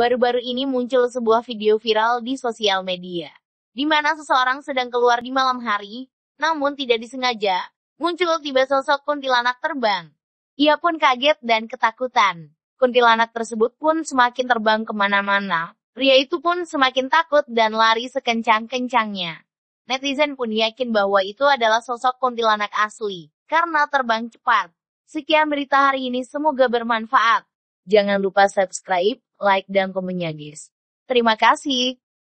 baru-baru ini muncul sebuah video viral di sosial media. Di mana seseorang sedang keluar di malam hari, namun tidak disengaja, muncul tiba sosok kuntilanak terbang. Ia pun kaget dan ketakutan. Kuntilanak tersebut pun semakin terbang kemana-mana. Pria itu pun semakin takut dan lari sekencang-kencangnya. Netizen pun yakin bahwa itu adalah sosok kuntilanak asli, karena terbang cepat. Sekian berita hari ini semoga bermanfaat. Jangan lupa subscribe, like, dan komennya guys. Terima kasih.